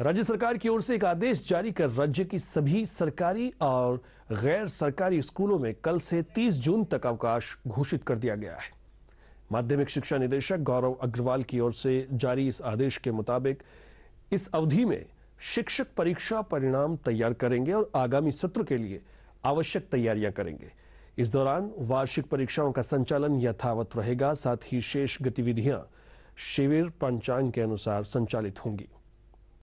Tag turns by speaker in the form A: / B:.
A: राज्य सरकार की ओर से एक आदेश जारी कर राज्य की सभी सरकारी और गैर सरकारी स्कूलों में कल से 30 जून तक अवकाश घोषित कर दिया गया है माध्यमिक शिक्षा निदेशक गौरव अग्रवाल की ओर से जारी इस आदेश के मुताबिक इस अवधि में शिक्षक परीक्षा परिणाम तैयार करेंगे और आगामी सत्र के लिए आवश्यक तैयारियां करेंगे इस दौरान वार्षिक परीक्षाओं का संचालन यथावत रहेगा साथ ही शेष गतिविधियां शिविर पंचांग के अनुसार संचालित होंगी